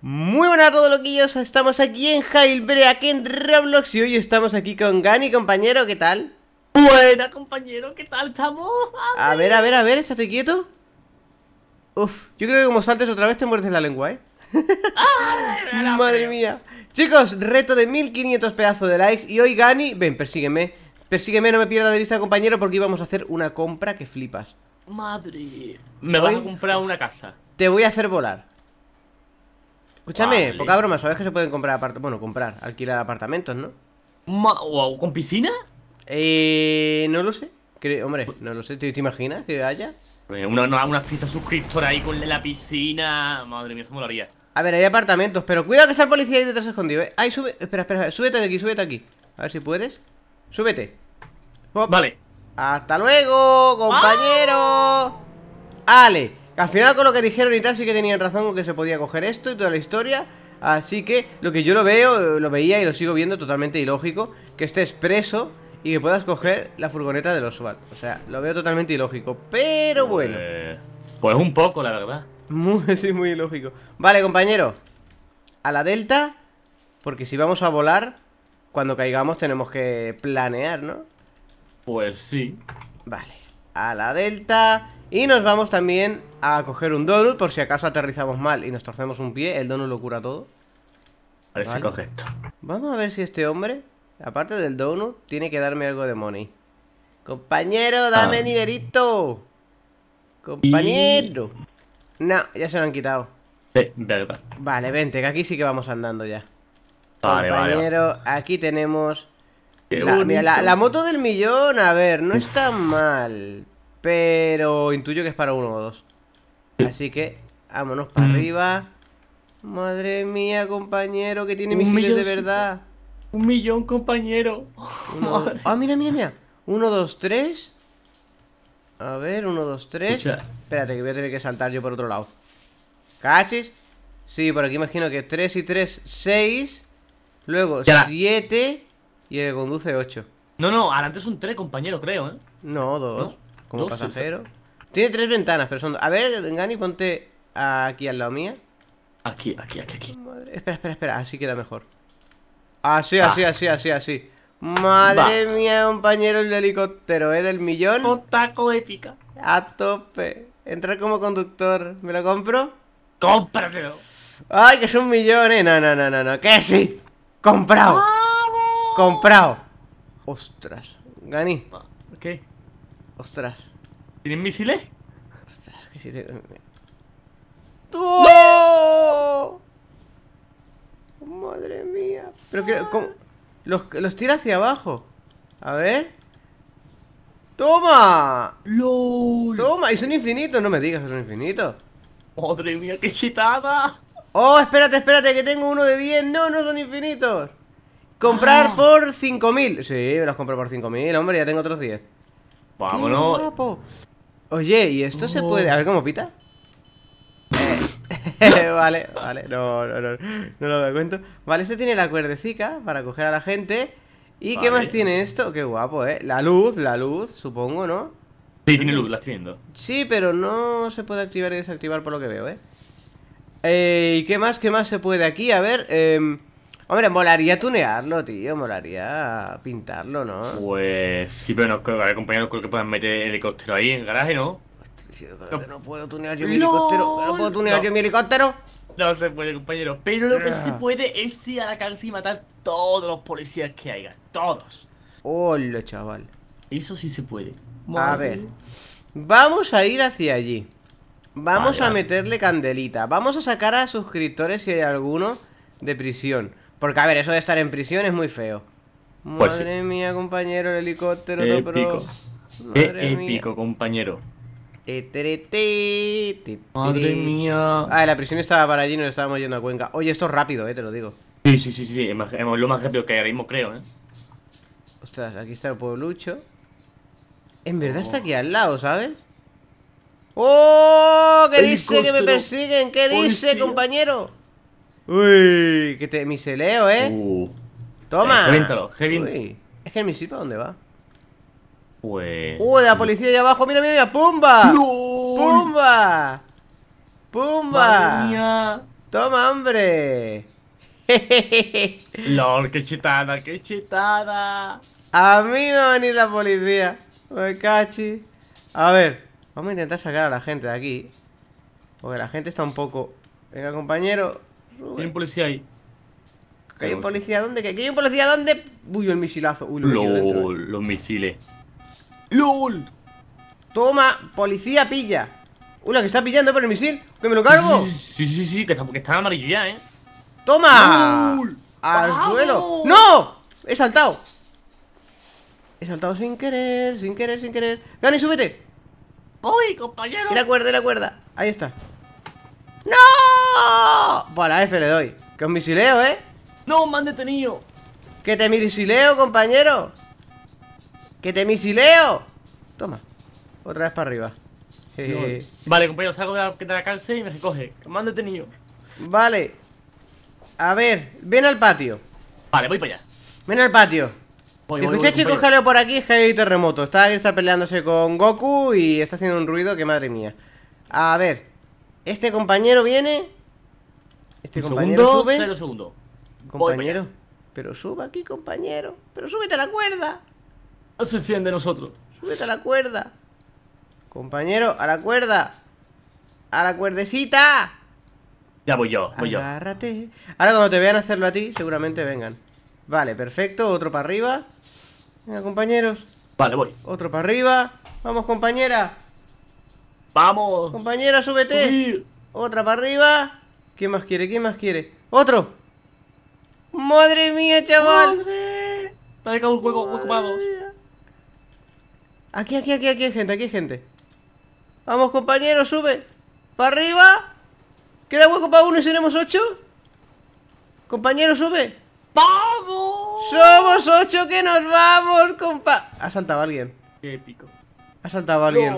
Muy buenas a todos loquillos, estamos aquí en Jailbreak, aquí en Roblox y hoy estamos aquí con Gani, compañero, ¿qué tal? Buena compañero, ¿qué tal estamos? A ver, a ver, a ver, estate quieto Uf, yo creo que como saltes otra vez te muerdes la lengua, ¿eh? Ah, Madre mía Chicos, reto de 1500 pedazos de likes y hoy Gani, ven, persígueme Persígueme, no me pierdas de vista compañero porque íbamos a hacer una compra que flipas Madre, me vas a comprar una casa Te voy a hacer volar Escúchame, poca broma, ¿sabes que se pueden comprar apart Bueno, comprar, alquilar apartamentos, ¿no? ¿O ¿Con piscina? Eh, no lo sé. hombre, no lo sé. ¿Te, imaginas que haya? Una, fiesta suscriptora ahí con la piscina. Madre mía, eso molaría. A ver, hay apartamentos, pero cuidado que está el policía ahí detrás escondido, ¿eh? Ay, sube. Espera, espera, súbete aquí, súbete aquí. A ver si puedes. Súbete. Vale. Hasta luego, compañero. ¡Ah! Ale. Al final con lo que dijeron y tal sí que tenían razón con que se podía coger esto y toda la historia. Así que lo que yo lo veo, lo veía y lo sigo viendo totalmente ilógico, que estés preso y que puedas coger la furgoneta de los SWAT. O sea, lo veo totalmente ilógico, pero pues, bueno. pues un poco, la verdad. Muy, sí, muy ilógico. Vale, compañero. A la delta, porque si vamos a volar, cuando caigamos tenemos que planear, ¿no? Pues sí. Vale, a la delta. Y nos vamos también a coger un donut por si acaso aterrizamos mal y nos torcemos un pie. El donut lo cura todo. Parece correcto. Vamos a ver si este hombre, aparte del donut, tiene que darme algo de money. Compañero, dame ah. dinerito. Compañero. No, ya se lo han quitado. Vale, vente, que aquí sí que vamos andando ya. Compañero, aquí tenemos... la, moto del millón, a ver, no está mal. Pero intuyo que es para uno o dos. Así que, vámonos para mm. arriba. Madre mía, compañero, que tiene misiles de verdad. Un millón, compañero. ah, mira, mira, mira. Uno, dos, tres. A ver, uno, dos, tres. Espérate, que voy a tener que saltar yo por otro lado. ¿Cachis? Sí, por aquí imagino que tres y tres, seis Luego siete Y el conduce ocho No, no, adelante es un tres, compañero, creo, ¿eh? No, dos, Como pasajero. Tiene tres ventanas, pero son dos. A ver, Gani, ponte aquí al lado mía. Aquí, aquí, aquí, aquí. Espera, espera, espera. Así queda mejor. Así, así, así, así, así. Madre mía, compañero, el helicóptero, ¿eh? Del millón. Un taco épica. A tope. Entra como conductor. ¿Me lo compro? ¡Cómpratelo! ¡Ay, que es un millón, No, no, no, no, no. ¿Qué sí? ¡Comprado! ¡Vamos! Gani. ¿Qué? Ostras. ¿Tienen misiles? Eh? ¡No! Madre mía. Pero que. Los, los tira hacia abajo. A ver. ¡Toma! ¡Lol! ¡Toma! Y son infinitos, no me digas que son infinitos. Madre mía, qué chitada. Oh, espérate, espérate, que tengo uno de 10. No, no son infinitos. Comprar ah. por 5.000. Sí, me los compro por 5.000, hombre, ya tengo otros 10. Vámonos. Qué guapo. Oye, ¿y esto se puede...? A ver cómo pita. Eh, vale, vale, no, no, no, no lo doy cuenta. Vale, este tiene la cuerdecica para coger a la gente. ¿Y qué más tiene esto? Qué guapo, ¿eh? La luz, la luz, supongo, ¿no? Sí, tiene luz, la estoy viendo. Sí, pero no se puede activar y desactivar por lo que veo, ¿eh? eh ¿Y qué más, qué más se puede aquí? A ver, eh, Hombre, molaría tunearlo, tío. Molaría pintarlo, ¿no? Pues sí, pero no creo que, compañero, creo que puedan meter el helicóptero ahí en el garaje, ¿no? no, puedo tunear yo mi helicóptero. ¿No puedo tunear yo mi helicóptero? No se puede, compañero. Pero lo que sí se ah. puede es ir a la cárcel y matar todos los policías que haya. Todos. Hola, chaval. Eso sí se puede. A ver. Vamos a ir hacia allí. Vamos a meterle candelita. Vamos a sacar a suscriptores si hay alguno de prisión. Porque, a ver, eso de estar en prisión es muy feo. Pues Madre mía, compañero, el helicóptero Épico. Qué Épico, compañero. Madre mía. Ah, la prisión estaba para allí, nos estábamos yendo a Cuenca. Oye, esto es rápido, eh, te lo digo. Sí, sí, sí, sí. lo más rápido que hay ahora mismo, creo, eh. Ostras, aquí está el pueblo pueblucho. En verdad está oh. aquí al lado, ¿sabes? ¡Oh! ¿Qué dice que me persiguen? ¿Qué dice, compañero? Uy, que te miseleo, eh. Uh. Toma. Reviéntalo, es que el misil dónde va. Pues. Uy, la policía allá abajo. Mira, mira, mira. ¡Pumba! ¡Pumba! ¡Pumba! Toma, hombre. LOL, qué chitada, qué chitada. A mí me va a venir la policía. Me cachi. A ver, vamos a intentar sacar a la gente de aquí. Porque la gente está un poco. Venga, compañero. Hay un policía ahí. hay un policía donde, ¿Que hay un policía donde Uy, el misilazo. Uy, lo LOL, eh. los misiles. ¡LOL! Toma, policía pilla. Uy, que está pillando por el misil. ¿Que me lo cargo? Sí, sí, sí, que, está, amarillo ya, ¿eh? ¡Toma! ¡Al suelo! ¡No! ¡He saltado! He saltado sin querer, sin querer, sin querer. ¡Gani, súbete! ¡Voy, compañero! Y la cuerda, y la cuerda. Ahí está. ¡No! Para F le doy. Que un misileo, ¿eh? ¡No, me han detenido! ¡Que te misileo, compañero! ¡Que te misileo! Toma, otra vez para arriba. Eh, vale, compañero, salgo de la, cárcel y me recoge. Que me detenido. Vale. A ver, ven al patio. Vale, voy para allá. Ven al patio. si escucháis, chicos, jaleo por aquí, es que hay terremoto. Está, está peleándose con Goku y está haciendo un ruido que madre mía. A ver, este compañero viene. Este compañero segundo, sube. Compañero. Pero suba aquí, compañero. Pero súbete a la cuerda. No se enciende nosotros. Súbete a la cuerda. Compañero, a la cuerda. A la cuerdecita. Ya voy yo, voy Agárrate. yo. Ahora cuando te vean hacerlo a ti, seguramente vengan. Vale, perfecto. Otro para arriba. Venga, compañeros. Vale, voy. Otro para arriba. Vamos, compañera. Vamos. Compañero, súbete. Otra para arriba. ¿Qué más quiere? ¿Qué más quiere? Otro. Madre mía, chaval. ¡Madre! un hueco Aquí, aquí, aquí, aquí hay gente, aquí gente. Vamos, compañero, sube. Para arriba. Queda hueco para uno y seremos ocho. Compañero, sube. ¡Vamos! Somos ocho que nos vamos, compa. Ha saltado alguien. Qué épico. Ha saltado alguien.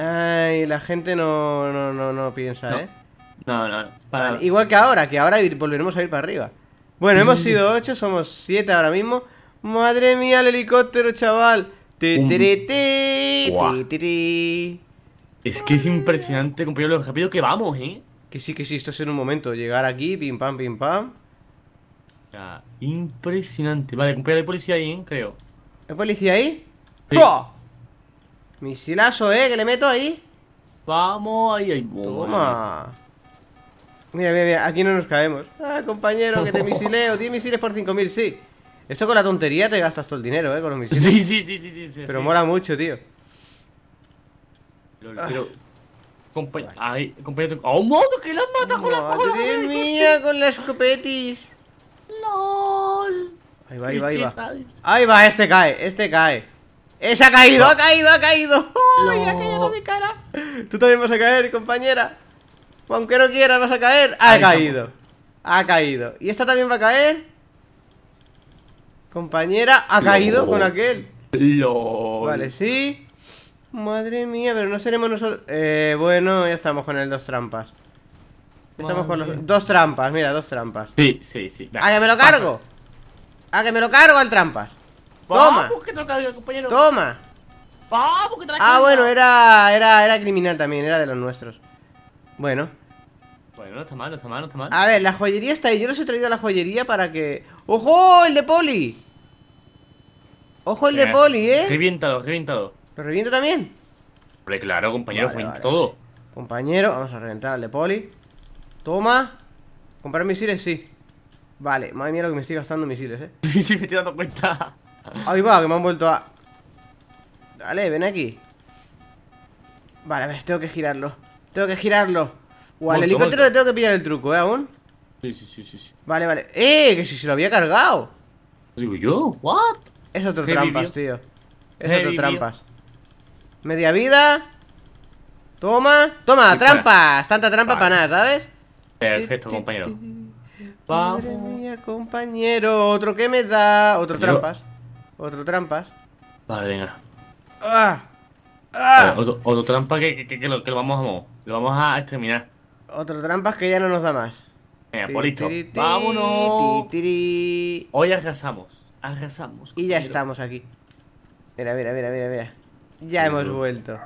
Ay, la gente no, no, no, piensa, ¿eh? No, no, no. igual que ahora, que ahora volveremos a ir para arriba. Bueno, hemos sido ocho, somos siete ahora mismo. Madre mía, el helicóptero, chaval. Es que es impresionante, compañero, lo rápido que vamos, ¿eh? Que sí, que sí, esto es en un momento. Llegar aquí, pim pam, pim pam. impresionante. Vale, compañero, hay policía ahí, ¿eh? creo. ¿Hay policía ahí? Sí. Misilazo, eh, que le meto ahí. Vamos, ahí, ahí. Toma. Mira, mira, mira, aquí no nos caemos. Ah, compañero, que te misileo. 10 misiles por 5000, sí. Esto con la tontería te gastas todo el dinero, eh, con los misiles. Sí, sí, sí, sí. sí, sí Pero mola mucho, tío. Lol, pero. Ah. Compañero, vale. un ¡Oh, modo! ¡Que las matas con la cola! ¡Madre ¿eh? mía! Con la escopetis ¡Lol! Ahí va, ahí va, ahí va. Ahí va, este cae, este cae. Ese eh, ha caído, ha caído, ha caído. ¡Ay, ha caído mi cara! Tú también vas a caer, compañera. Aunque no quieras, vas a caer. Ha caído. Ha caído. ¿Y esta también va a caer? Compañera, ha caído con aquel. Vale, sí. Madre mía, pero no seremos nosotros. Eh, bueno, ya estamos con el dos trampas. Estamos con los. Dos trampas, mira, dos trampas. Sí, sí, sí. que me lo cargo! ¡A que me lo cargo al trampas! Toma. Toma. Vamos, que Ah, bueno, era, era, era criminal también, era de los nuestros. Bueno. Bueno, no está mal, no está mal, no está mal. A ver, la joyería está ahí. Yo les he traído la joyería para que. ¡Ojo! ¡El de poli! ¡Ojo el de eh, poli, eh! Reviéntalo, reviéntalo. ¿Lo reviento también? Hombre, claro, compañero, todo. Compañero, vamos a reventar al de poli. Toma. ¿Comprar misiles? Sí. Vale, madre mía lo que me estoy gastando misiles, eh. sí, me estoy dando cuenta. Ahí va, que me han vuelto a... Dale, ven aquí. Vale, a ver, tengo que girarlo. Tengo que girarlo. O al helicóptero le tengo que pillar el truco, ¿eh? Aún. Sí, sí, sí, sí. Vale, vale. ¡Eh! Que si se lo había cargado. Digo yo, ¿what? Es otro trampas, tío. Es otro trampas. Media vida. Toma. Toma, trampas. Tanta trampa para nada, ¿sabes? Perfecto, compañero. Vamos. Madre mía, compañero. Otro que me da. Otro trampas. Otro trampas. Vale, venga. Ah, ah. otro, trampa que, que, lo, vamos a, lo vamos a exterminar. Otro trampas que ya no nos da más. Venga, por pues ¡Vámonos! Hoy arrasamos. Arrasamos. Y ya estamos aquí. Mira, mira, mira, mira, mira. Ya hemos vuelto.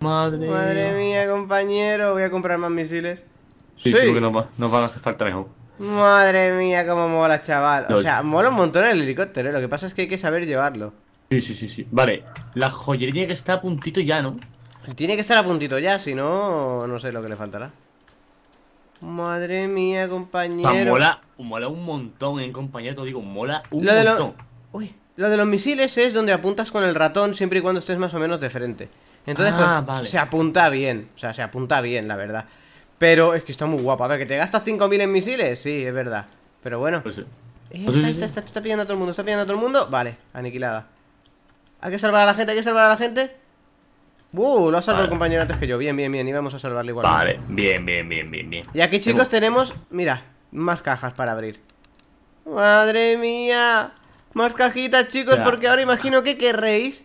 Madre, Madre mía. compañero. Voy a comprar más misiles. Sí, sí. seguro que nos, nos van a hacer falta mejor. Madre mía, como mola, chaval. O sea, mola un montón el helicóptero, lo que pasa es que hay que saber llevarlo. Sí, sí, sí, sí. Vale, la joyería tiene que estar a puntito ya, ¿no? Pues tiene que estar a puntito ya, si no, no sé lo que le faltará. Madre mía, compañero. mola, mola un montón, en eh, compañero? Te digo, mola un montón. lo... de los misiles es donde apuntas con el ratón siempre y cuando estés más o menos de frente. Entonces, ah, pues, se apunta bien. O sea, se apunta bien, la verdad. Pero es que está muy guapo. A ver, que te gastas 5.000 en misiles. Sí, es verdad. Pero bueno. Pues, eh, pues está, está, está, pillando a todo el mundo, está pillando a todo el mundo. Vale, aniquilada. Hay que salvar a la gente, hay que salvar a la gente. Uh, lo ha salvado el compañero antes que yo. Bien, bien, bien. Íbamos a salvarle igual. Vale, bien, bien, bien, bien, bien. Y aquí, chicos, tenemos, mira, más cajas para abrir. Madre mía. Más cajitas, chicos, porque ahora imagino que querréis.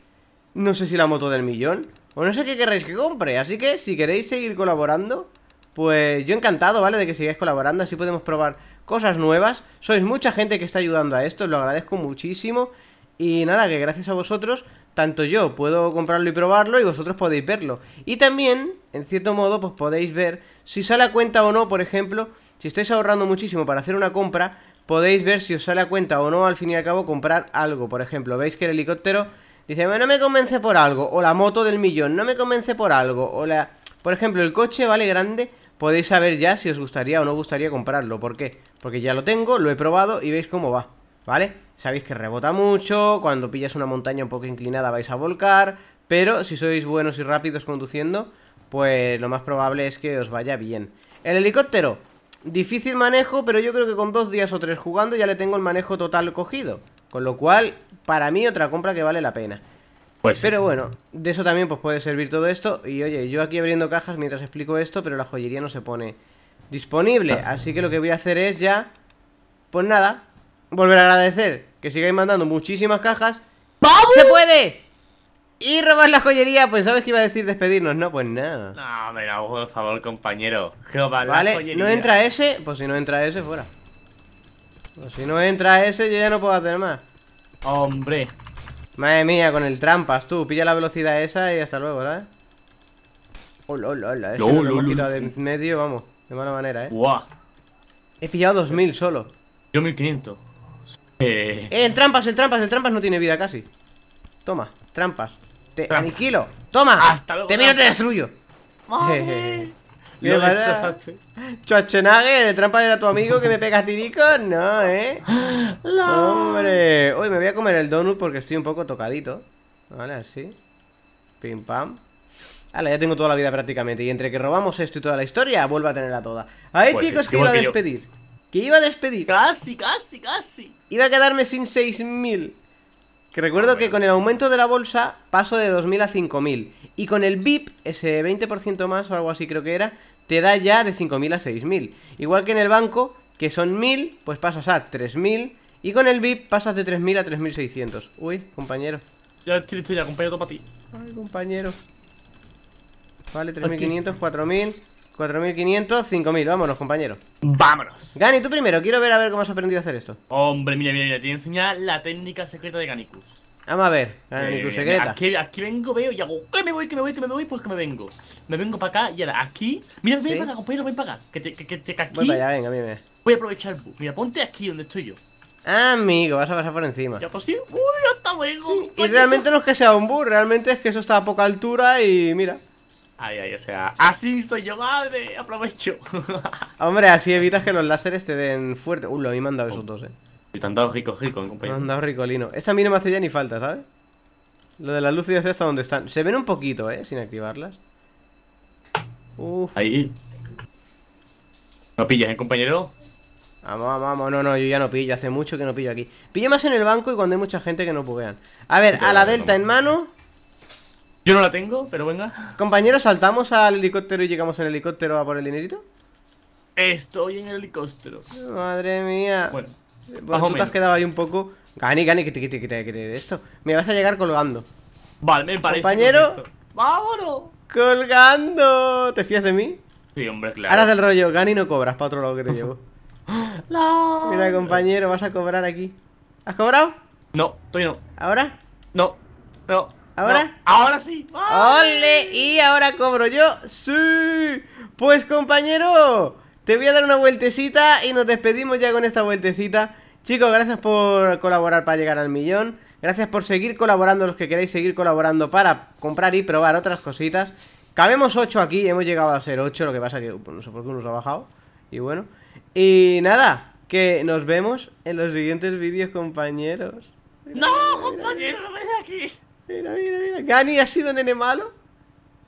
No sé si la moto del millón. O no sé qué querréis que compre. Así que si queréis seguir colaborando, pues yo encantado, ¿vale? De que sigáis colaborando, así podemos probar cosas nuevas. Sois mucha gente que está ayudando a esto, lo agradezco muchísimo. Y nada, que gracias a vosotros, tanto yo puedo comprarlo y probarlo y vosotros podéis verlo. Y también, en cierto modo, pues podéis ver si sale a cuenta o no, por ejemplo, si estáis ahorrando muchísimo para hacer una compra, podéis ver si os sale a cuenta o no al fin y al cabo comprar algo. Por ejemplo, veis que el helicóptero dice, no me convence por algo, o la moto del millón, no me convence por algo, o la... Por ejemplo, el coche, ¿vale? Grande, podéis saber ya si os gustaría o no gustaría comprarlo. ¿Por qué? Porque ya lo tengo, lo he probado y veis cómo va, ¿vale? Sabéis que rebota mucho, cuando pillas una montaña un poco inclinada vais a volcar, pero si sois buenos y rápidos conduciendo, pues lo más probable es que os vaya bien. El helicóptero, difícil manejo, pero yo creo que con dos días o tres jugando ya le tengo el manejo total cogido. Con lo cual, para mí otra compra que vale la pena. Pues pero bueno, de eso también pues puede servir todo esto. Y oye, yo aquí abriendo cajas mientras explico esto, pero la joyería no se pone disponible. Así que lo que voy a hacer es ya, pues nada, volver a agradecer que sigáis mandando muchísimas cajas. ¡Se puede! Y robar la joyería, pues sabes que iba a decir despedirnos, ¿no? Pues nada. No, pero por favor, compañero. vale, ¿no entra ese? Pues si no entra ese, fuera. Pues si no entra ese, yo ya no puedo hacer más. Hombre. Madre mía, con el trampas, tú. Pilla la velocidad esa y hasta luego, ¿eh? Hola, hola, hola. lo, de medio, vamos. De mala manera, ¿eh? He pillado 2000 solo. Yo 1500. Eh. eh... El trampas, el trampas, el trampas no tiene vida casi. Toma, trampas. Te aniquilo. Toma. Hasta luego. Te miro, te destruyo. Lo eh, el trampa era tu amigo que me pegas tirico No, ¿eh? Hombre. Uy, me voy a comer el donut porque estoy un poco tocadito. Vale, así. Pim pam. Vale, ya tengo toda la vida prácticamente. Y entre que robamos esto y toda la historia, vuelvo a tenerla toda. A ver, pues chicos, que iba a despedir. Que, que iba a despedir. Casi, casi, casi. Iba a quedarme sin 6.000. Que recuerdo que con el aumento de la bolsa paso de 2.000 a 5.000. Y con el VIP, ese 20% más o algo así creo que era, te da ya de 5.000 a 6.000. Igual que en el banco, que son 1.000, pues pasas a 3.000. Y con el VIP pasas de 3.000 a 3.600. Uy, compañero. Ya estoy listo ya, compañero, todo para ti. Ay, compañero. Vale, 3.500, 4.000. 4.500, 5.000, vámonos, compañero Vámonos Gani, tú primero, quiero ver a ver cómo has aprendido a hacer esto Hombre, mira, mira, mira, te voy a enseñar la técnica secreta de Ganicus Vamos a ver, eh, Ganicus secreta aquí, vengo, veo y hago que me voy, que me voy, que me voy, pues que me vengo Me vengo para acá y ahora aquí Mira, ven ¿Sí? para acá, compañero, ven para acá Que te, que, aquí Voy venga, mira, Voy a aprovechar el bus Mira, ponte aquí donde estoy yo Amigo, vas a pasar por encima. Ya, pues sí. Uy, hasta luego. y realmente no es que sea un bus, realmente es que eso está a poca altura y mira. Ay, ay, o sea, así soy yo, madre, aprovecho. Hombre, así evitas que los láseres te den fuerte. Uy, uh, lo a mí me han dado esos dos, eh. Y te han dado rico, rico, compañero. Me han dado ricolino. Esta a no me hace ya ni falta, ¿sabes? Lo de las luces ya está donde están. Se ven un poquito, eh, sin activarlas. Uf. Ahí. No pillas, eh, compañero. Vamos, vamos, no, no, yo ya no pillo, hace mucho que no pillo aquí. Pillo más en el banco y cuando hay mucha gente que no puguean. A ver, a la delta en mano. Yo no la tengo, pero venga. Compañero, ¿saltamos al helicóptero y llegamos en helicóptero a por el dinerito? Estoy en el helicóptero. Madre mía. Bueno, pues tú te has quedado ahí un poco. Gani, Gani, que te quite, de esto. Me vas a llegar colgando. Vale, me parece. Compañero, vámonos. Colgando. ¿Te fías de mí? Sí, hombre, claro. Ahora del rollo, Gani no cobras para otro lado que te llevo. Mira, compañero, vas a cobrar aquí. ¿Has cobrado? No, todavía no. ¿Ahora? No, no. ¿Ahora? ahora sí. ¡Ole! Y ahora cobro yo. ¡Sí! Pues compañero, te voy a dar una vueltecita y nos despedimos ya con esta vueltecita. Chicos, gracias por colaborar para llegar al millón. Gracias por seguir colaborando los que queréis seguir colaborando para comprar y probar otras cositas. Cabemos 8 aquí, hemos llegado a ser 8, lo que pasa que uh, pues, no sé por qué nos ha bajado. Y bueno. Y nada, que nos vemos en los siguientes vídeos, compañeros. ¡No, compañero! ¡No ves aquí! Mira, mira, mira. ¿Gani ha sido nene malo?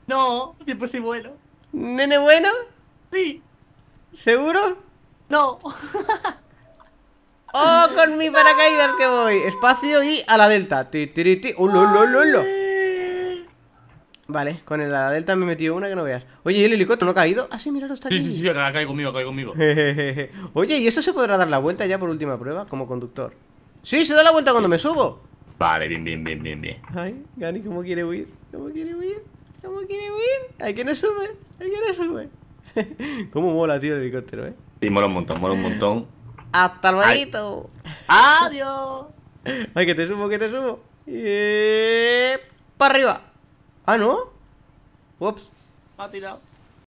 No, siempre soy bueno. ¿Nene bueno? Sí. ¿Seguro? No. ¡Oh, con mi paracaídas que voy! Espacio y a la delta. Uh, vale, con el a la delta me he metido una que no veas. Oye, ¿y el helicóptero no ha caído? Ah, sí, mira, está aquí. Sí, sí, sí, cae conmigo, cae conmigo. Oye, ¿y eso se podrá dar la vuelta ya por última prueba como conductor? Sí, se da la vuelta cuando me subo. Vale, bien, bien, bien, bien, bien. Ay, Gani, ¿cómo quiere huir? ¿Cómo quiere huir? ¿Cómo quiere huir? Hay que no sube, hay que no sube. ¿Cómo mola, tío, el helicóptero, eh? Sí, mola un montón, mola un montón. ¡Hasta luego! ¡Adiós! Ay, que te subo, que te subo. Y... Eh, ¡Para arriba! ¿Ah, no? Ups. Ha tirado.